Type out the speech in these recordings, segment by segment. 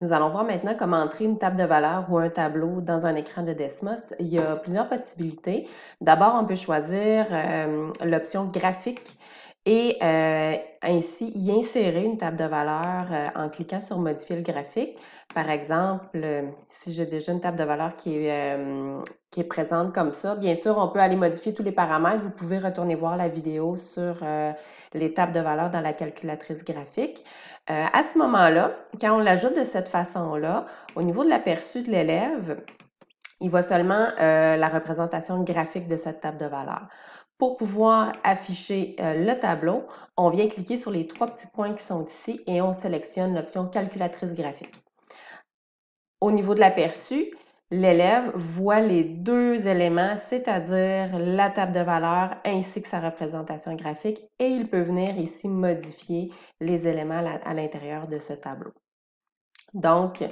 Nous allons voir maintenant comment entrer une table de valeur ou un tableau dans un écran de Desmos. Il y a plusieurs possibilités. D'abord, on peut choisir euh, l'option graphique et euh, ainsi y insérer une table de valeur euh, en cliquant sur modifier le graphique. Par exemple, euh, si j'ai déjà une table de valeur qui est, qui est présente comme ça, bien sûr, on peut aller modifier tous les paramètres. Vous pouvez retourner voir la vidéo sur les tables de valeur dans la calculatrice graphique. à ce moment-là, quand on l'ajoute de cette façon-là, au niveau de l'aperçu de l'élève, il voit seulement la représentation graphique de cette table de valeur. Pour pouvoir afficher euh, le tableau, on vient cliquer sur les trois petits points qui sont ici et on sélectionne l'option calculatrice graphique. Au niveau de l'aperçu, l'élève voit les deux éléments, c'est-à-dire la table de valeur ainsi que sa représentation graphique et il peut venir ici modifier les éléments à l'intérieur de ce tableau. Donc,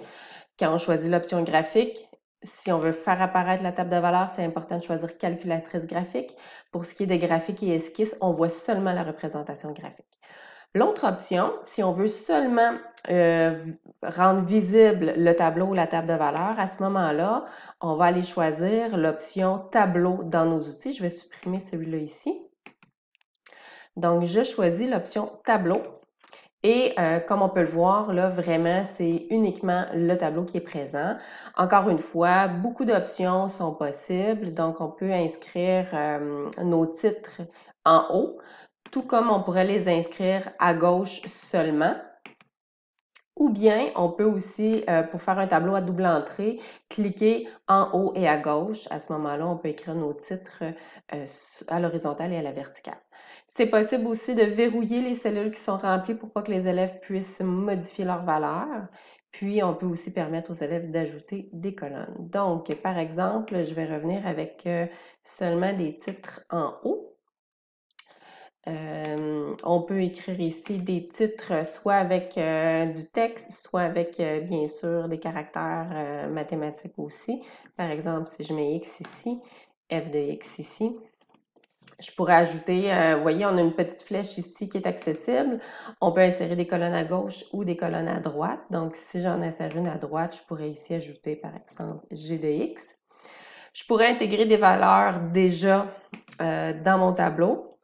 quand on choisit l'option graphique, si on veut faire apparaître la table de valeur, c'est important de choisir calculatrice graphique. Pour ce qui est des graphiques et esquisses, on voit seulement la représentation graphique. L'autre option, si on veut seulement euh, rendre visible le tableau ou la table de valeur, à ce moment-là, on va aller choisir l'option tableau dans nos outils. Je vais supprimer celui-là ici. Donc, je choisis l'option tableau et euh, comme on peut le voir, là, vraiment, c'est uniquement le tableau qui est présent. Encore une fois, beaucoup d'options sont possibles, donc on peut inscrire euh, nos titres en haut, tout comme on pourrait les inscrire à gauche seulement. Ou bien, on peut aussi, euh, pour faire un tableau à double entrée, cliquer en haut et à gauche. À ce moment-là, on peut écrire nos titres euh, à l'horizontale et à la verticale. C'est possible aussi de verrouiller les cellules qui sont remplies pour pas que les élèves puissent modifier leurs valeurs. Puis, on peut aussi permettre aux élèves d'ajouter des colonnes. Donc, par exemple, je vais revenir avec euh, seulement des titres en haut. Euh, on peut écrire ici des titres euh, soit avec euh, du texte, soit avec, bien sûr, des caractères mathématiques aussi. Par exemple, si je mets X ici, F de X ici, je pourrais ajouter, vous voyez, on a une petite flèche ici qui est accessible. On peut insérer des colonnes à gauche ou des colonnes à droite. Donc, si j'en insère une à droite, je pourrais ici ajouter, par exemple, G de X. Je pourrais intégrer des valeurs déjà dans mon tableau.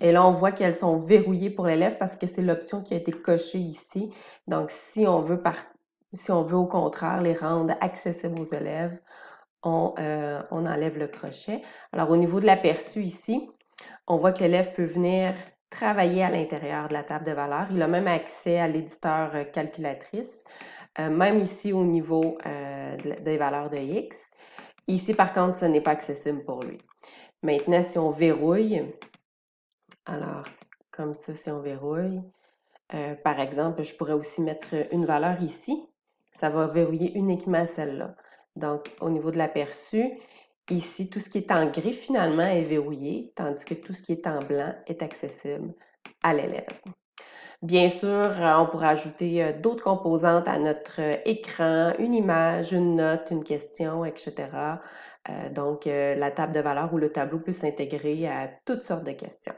Et là, on voit qu'elles sont verrouillées pour l'élève parce que c'est l'option qui a été cochée ici. Donc, si on veut, si on veut au contraire les rendre accessibles aux élèves, euh, on, enlève le crochet. Alors, au niveau de l'aperçu ici, on voit que l'élève peut venir travailler à l'intérieur de la table de valeur. Il a même accès à l'éditeur euh, calculatrice, euh, même ici au niveau des valeurs de X. Ici, par contre, ce n'est pas accessible pour lui. Maintenant, si on verrouille, alors, comme ça, si on verrouille, euh, par exemple, je pourrais aussi mettre une valeur ici. Ça va verrouiller uniquement celle-là. Donc, au niveau de l'aperçu, ici, tout ce qui est en gris, finalement, est verrouillé, tandis que tout ce qui est en blanc est accessible à l'élève. Bien sûr, on pourrait ajouter euh, d'autres composantes à notre euh, écran, une image, une note, une question, etc. Donc, la table de valeur ou le tableau peut s'intégrer à toutes sortes de questions.